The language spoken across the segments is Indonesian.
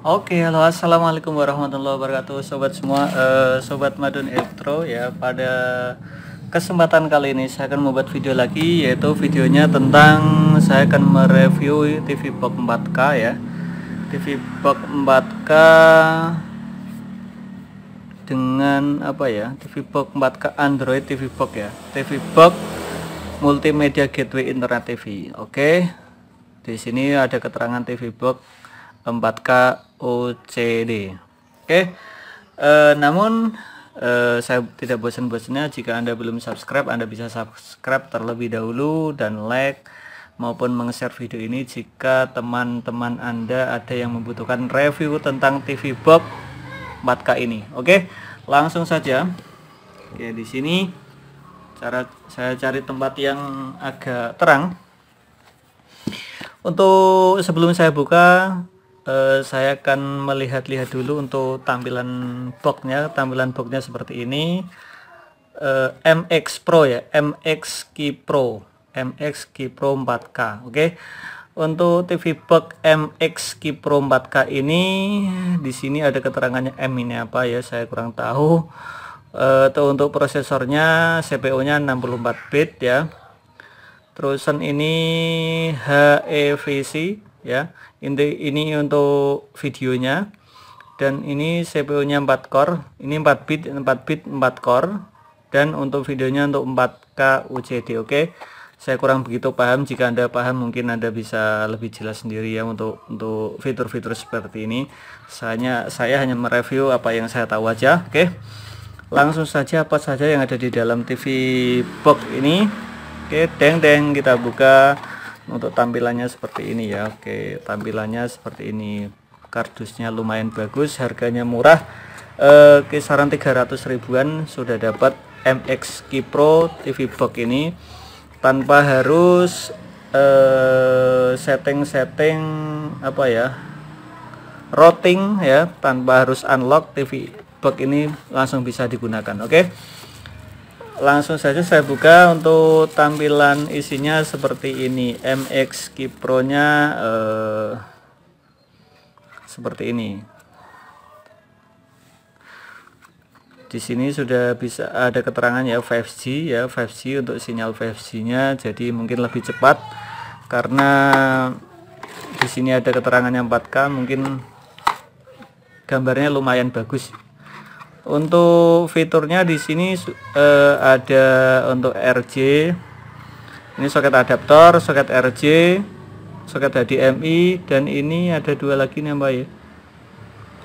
Oke, okay, halo assalamualaikum warahmatullahi wabarakatuh, sobat semua, uh, sobat Madun Electro ya. Pada kesempatan kali ini saya akan membuat video lagi, yaitu videonya tentang saya akan mereview TV box 4K ya. TV box 4K dengan apa ya? TV box 4K Android TV box ya. TV box multimedia gateway internet TV. Oke. Okay. Di sini ada keterangan TV box 4K OCD. Oke. Okay. Uh, eh, namun uh, saya tidak bosan-bosannya jika Anda belum subscribe, Anda bisa subscribe terlebih dahulu dan like maupun meng-share video ini jika teman-teman Anda ada yang membutuhkan review tentang TV Bob 4K ini. Oke, langsung saja. Oke, di sini cara saya cari tempat yang agak terang. Untuk sebelum saya buka, uh, saya akan melihat-lihat dulu untuk tampilan boxnya tampilan boxnya seperti ini uh, eh, MX Pro ya MX Key Pro MX Key Pro 4K oke okay? untuk TV box MX Key Pro 4K ini di sini ada keterangannya M ini apa ya saya kurang tahu atau eh, uh, untuk prosesornya CPU nya 64 bit ya terusan ini HEVC ya inti ini untuk videonya dan ini CPU nya 4 core ini 4 bit 4 bit 4 core dan untuk videonya untuk 4K UCD oke okay? saya kurang begitu paham jika anda paham mungkin anda bisa lebih jelas sendiri ya untuk untuk fitur-fitur seperti ini saya saya hanya mereview apa yang saya tahu aja oke okay? langsung saja apa saja yang ada di dalam TV box ini oke okay, deng deng kita buka untuk tampilannya seperti ini ya Oke tampilannya seperti ini kardusnya lumayan bagus harganya murah e, kisaran 300 ribuan sudah dapat MX Key Pro TV Box ini tanpa harus eh, setting-setting apa ya routing ya tanpa harus unlock TV box ini langsung bisa digunakan oke okay? langsung saja saya buka untuk tampilan isinya seperti ini MX Kipro nya eh, seperti ini di sini sudah bisa ada keterangan ya 5G ya 5G untuk sinyal 5G nya jadi mungkin lebih cepat karena di sini ada keterangannya 4K mungkin gambarnya lumayan bagus untuk fiturnya di sini eh, ada untuk RJ. Ini soket adaptor, soket RJ, soket HDMI dan ini ada dua lagi nih Mbak ya.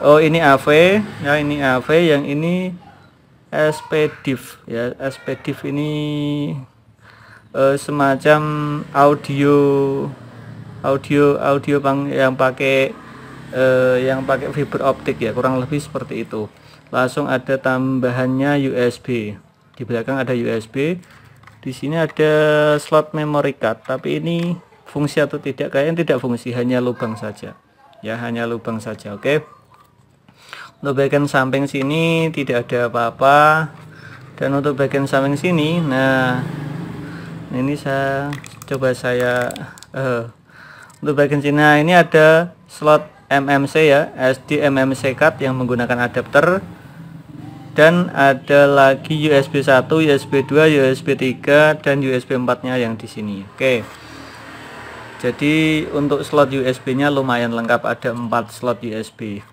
Oh, ini AV, ya ini AV, yang ini SPDIF ya. SPDIF ini eh, semacam audio audio audio bang yang pakai eh, yang pakai fiber optik ya, kurang lebih seperti itu langsung ada tambahannya USB di belakang ada USB di sini ada slot memory card tapi ini fungsi atau tidak kayaknya tidak fungsi hanya lubang saja ya hanya lubang saja oke okay? untuk bagian samping sini tidak ada apa-apa dan untuk bagian samping sini nah ini saya coba saya uh, untuk bagian sini nah ini ada slot MMC ya SD MMC card yang menggunakan adapter dan ada lagi USB 1, USB 2, USB 3 dan USB 4 nya yang di sini oke jadi untuk slot USB nya lumayan lengkap ada 4 slot USB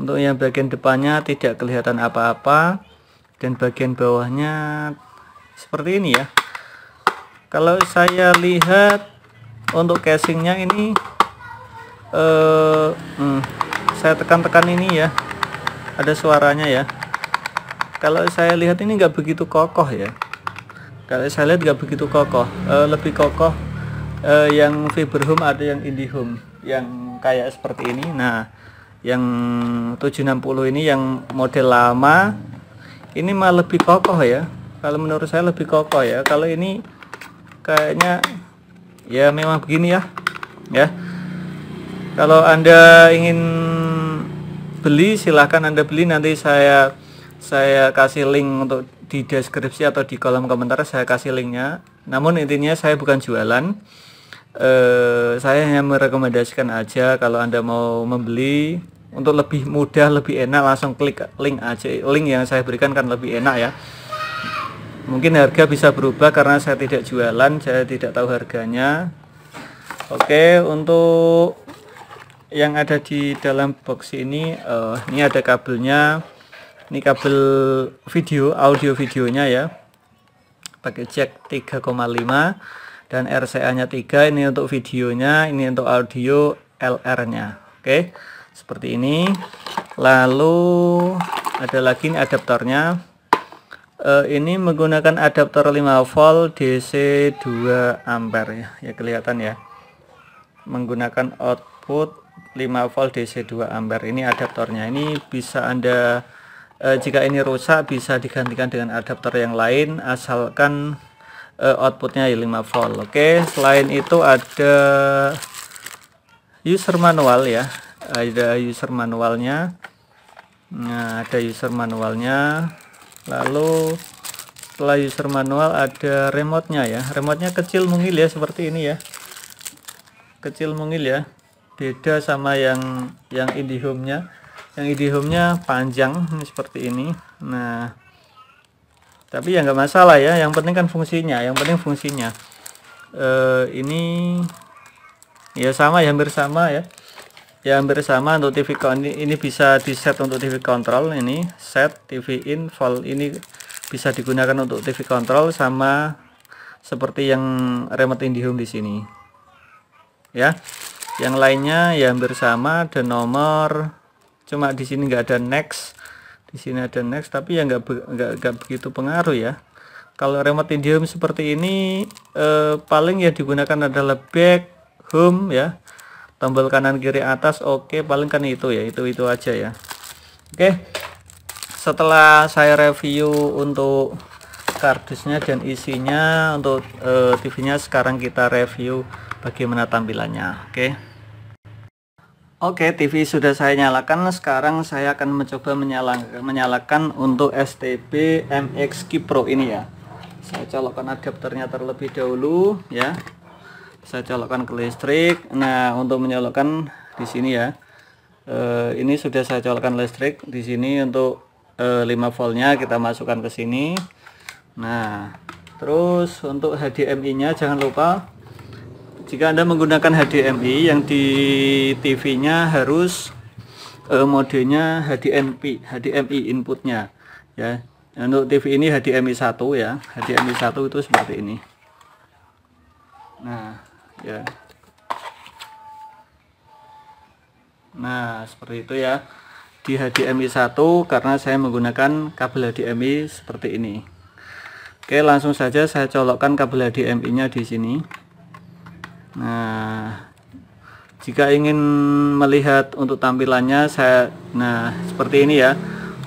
untuk yang bagian depannya tidak kelihatan apa-apa dan bagian bawahnya seperti ini ya kalau saya lihat untuk casingnya ini eh, hmm, saya tekan-tekan ini ya ada suaranya ya kalau saya lihat ini nggak begitu kokoh ya kalau saya lihat nggak begitu kokoh uh, lebih kokoh uh, yang hum atau yang home yang kayak seperti ini nah yang 760 ini yang model lama ini malah lebih kokoh ya kalau menurut saya lebih kokoh ya kalau ini kayaknya ya memang begini ya ya kalau anda ingin beli silahkan anda beli nanti saya saya kasih link untuk di deskripsi atau di kolom komentar saya kasih linknya namun intinya saya bukan jualan eh, saya hanya merekomendasikan aja kalau anda mau membeli untuk lebih mudah lebih enak langsung klik link aja link yang saya berikan kan lebih enak ya mungkin harga bisa berubah karena saya tidak jualan saya tidak tahu harganya oke untuk yang ada di dalam box ini uh, ini ada kabelnya ini kabel video audio videonya ya pakai jack 3,5 dan RCA nya 3 ini untuk videonya ini untuk audio LR nya oke seperti ini lalu ada lagi ini adaptornya uh, ini menggunakan adaptor 5 volt DC 2 ampere ya, ya kelihatan ya menggunakan output 5 volt DC 2 ampere ini adaptornya ini bisa anda e, jika ini rusak bisa digantikan dengan adapter yang lain asalkan e, outputnya 5 volt oke okay. selain itu ada user manual ya ada user manualnya nah ada user manualnya lalu setelah user manual ada remote nya ya remote nya kecil mungil ya seperti ini ya kecil mungil ya beda sama yang yang IndiHome nya yang idihome-nya panjang ini seperti ini nah tapi ya nggak masalah ya yang penting kan fungsinya yang penting fungsinya e, ini ya sama ya hampir sama ya ya hampir sama untuk TV ini, ini bisa di set untuk TV control ini set TV in vol ini bisa digunakan untuk TV control sama seperti yang remote IndiHome di sini ya yang lainnya ya hampir sama dan nomor cuma di sini nggak ada next di sini ada next tapi ya nggak begitu pengaruh ya kalau remote indium seperti ini eh, paling yang digunakan adalah back home ya tombol kanan kiri atas oke okay. paling kan itu ya itu itu aja ya oke okay. setelah saya review untuk kardusnya dan isinya untuk eh, TV-nya sekarang kita review bagaimana tampilannya oke okay. Oke, TV sudah saya nyalakan. Sekarang saya akan mencoba menyalakan, menyalakan untuk STB MXQ Pro ini ya. Saya colokkan adapternya terlebih dahulu ya. Saya colokkan ke listrik. Nah, untuk menyalakan di sini ya. E, ini sudah saya colokkan listrik di sini untuk e, eh, 5 voltnya kita masukkan ke sini. Nah, terus untuk HDMI-nya jangan lupa jika Anda menggunakan HDMI yang di TV-nya harus uh, modenya HDMI, HDMI inputnya ya. Untuk TV ini HDMI 1 ya. HDMI 1 itu seperti ini. Nah, ya. Nah, seperti itu ya. Di HDMI 1 karena saya menggunakan kabel HDMI seperti ini. Oke, langsung saja saya colokkan kabel HDMI-nya di sini nah jika ingin melihat untuk tampilannya saya nah seperti ini ya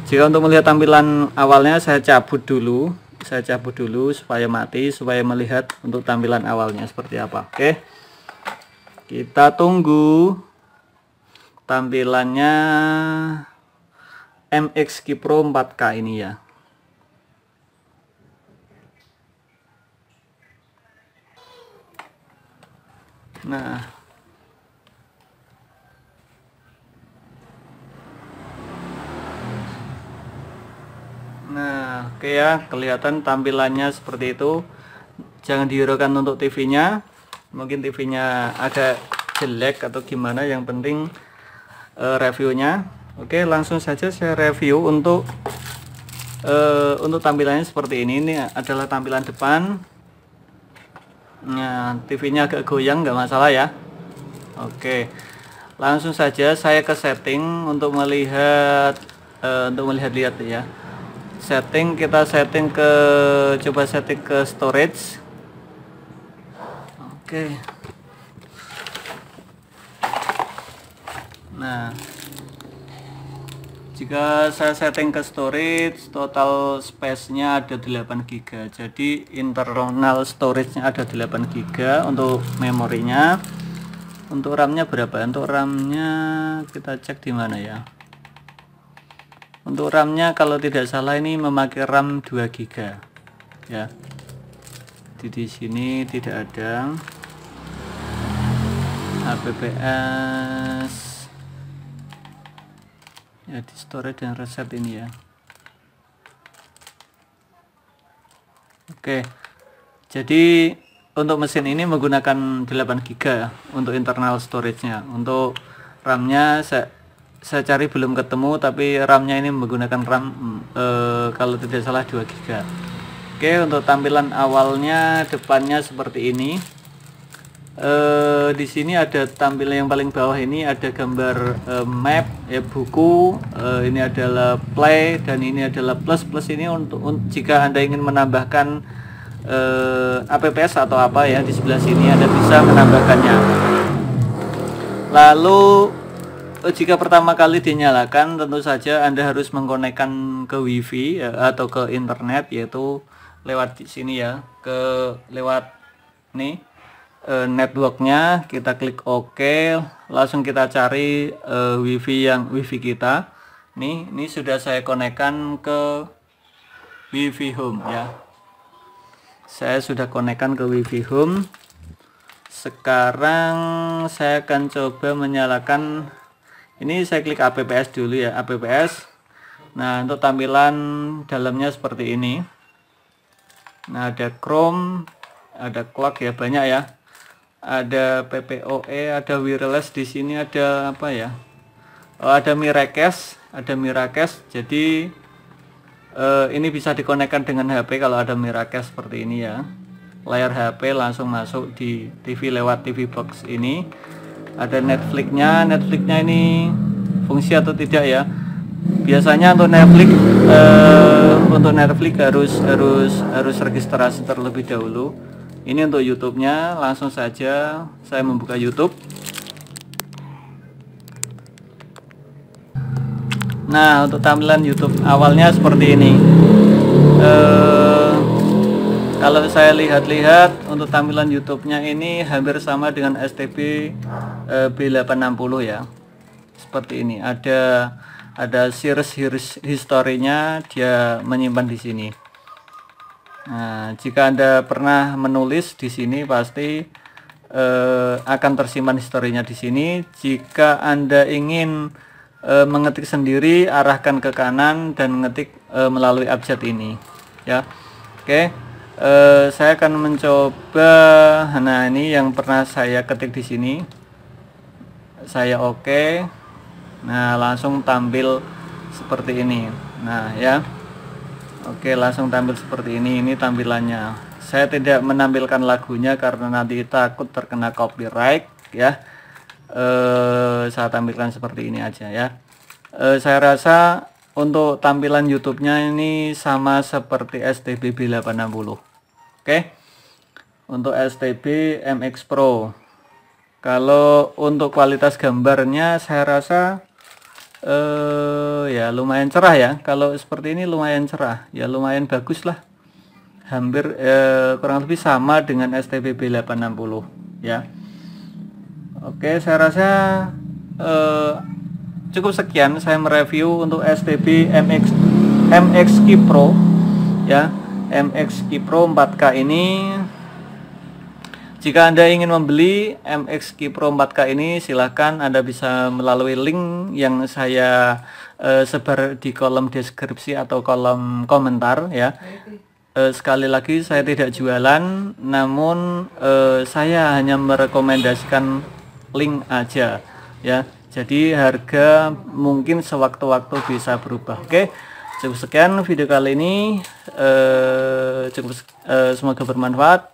jika untuk melihat tampilan awalnya saya cabut dulu saya cabut dulu supaya mati supaya melihat untuk tampilan awalnya seperti apa oke kita tunggu tampilannya MX Kipro 4K ini ya Nah. Nah, oke okay ya, kelihatan tampilannya seperti itu. Jangan dihiraukan untuk TV-nya. Mungkin TV-nya agak jelek atau gimana, yang penting uh, reviewnya. Oke, okay, langsung saja saya review untuk uh, untuk tampilannya seperti ini. Ini adalah tampilan depan. Nah, ya, TV-nya agak goyang nggak masalah ya. Oke. Langsung saja saya ke setting untuk melihat uh, untuk melihat-lihat ya. Setting kita setting ke coba setting ke storage. Oke. Nah, jika saya setting ke storage total space nya ada 8 GB jadi internal storage nya ada 8 GB untuk memorinya untuk RAM nya berapa untuk RAM nya kita cek di mana ya untuk RAM nya kalau tidak salah ini memakai RAM 2 GB ya di, di sini tidak ada HPPN ya di storage dan reset ini ya oke jadi untuk mesin ini menggunakan 8 GB untuk internal storage nya untuk RAM nya saya, saya cari belum ketemu tapi RAM nya ini menggunakan RAM e, kalau tidak salah 2 GB oke untuk tampilan awalnya depannya seperti ini Eh, di sini ada tampilan yang paling bawah ini ada gambar eh, map ya buku eh, ini adalah play dan ini adalah plus plus ini untuk un jika anda ingin menambahkan apps atau apa ya di sebelah sini anda bisa menambahkannya lalu jika pertama kali dinyalakan tentu saja anda harus mengkonekkan ke wifi ya, atau ke internet yaitu lewat sini ya ke lewat nih uh, networknya kita klik OK langsung kita cari uh, wifi yang wifi kita nih ini sudah saya konekkan ke wifi home ya saya sudah konekkan ke wifi home sekarang saya akan coba menyalakan ini saya klik apps dulu ya apps nah untuk tampilan dalamnya seperti ini nah ada chrome ada clock ya banyak ya ada PPOE ada wireless di sini ada apa ya oh, ada Mirakes ada Mirakes jadi eh, ini bisa dikonekkan dengan HP kalau ada Mirakes seperti ini ya layar HP langsung masuk di TV lewat TV box ini ada Netflixnya Netflixnya ini fungsi atau tidak ya biasanya untuk Netflix eh, untuk Netflix harus harus harus registrasi terlebih dahulu ini untuk YouTube-nya langsung saja saya membuka YouTube nah untuk tampilan YouTube awalnya seperti ini e, kalau saya lihat-lihat untuk tampilan YouTube-nya ini hampir sama dengan STB e, B860 ya seperti ini ada ada series historinya dia menyimpan di sini Nah, jika Anda pernah menulis di sini pasti eh, akan tersimpan historinya di sini. Jika Anda ingin eh, mengetik sendiri, arahkan ke kanan dan mengetik eh, melalui abjad ini. Ya. Oke. Eh, saya akan mencoba nah ini yang pernah saya ketik di sini. Saya oke. Okay. Nah, langsung tampil seperti ini. Nah, ya. Oke langsung tampil seperti ini ini tampilannya saya tidak menampilkan lagunya karena nanti takut terkena copyright ya eh, saya tampilkan seperti ini aja ya e, saya rasa untuk tampilan YouTube-nya ini sama seperti STB 860 oke untuk STB MX Pro kalau untuk kualitas gambarnya saya rasa eh ya lumayan cerah ya. Kalau seperti ini lumayan cerah, ya lumayan bagus lah. Hampir uh, kurang lebih sama dengan STBB 860 ya. Oke, saya rasa uh, cukup sekian saya mereview untuk STB MX MX Key Pro ya. MX Key Pro 4K ini jika Anda ingin membeli MX Key Pro 4K ini, silahkan Anda bisa melalui link yang saya uh, sebar di kolom deskripsi atau kolom komentar ya. Uh, sekali lagi saya tidak jualan, namun uh, saya hanya merekomendasikan link aja ya. Jadi harga mungkin sewaktu-waktu bisa berubah. Oke. Okay? Cukup sekian video kali ini. Uh, cukup uh, semoga bermanfaat.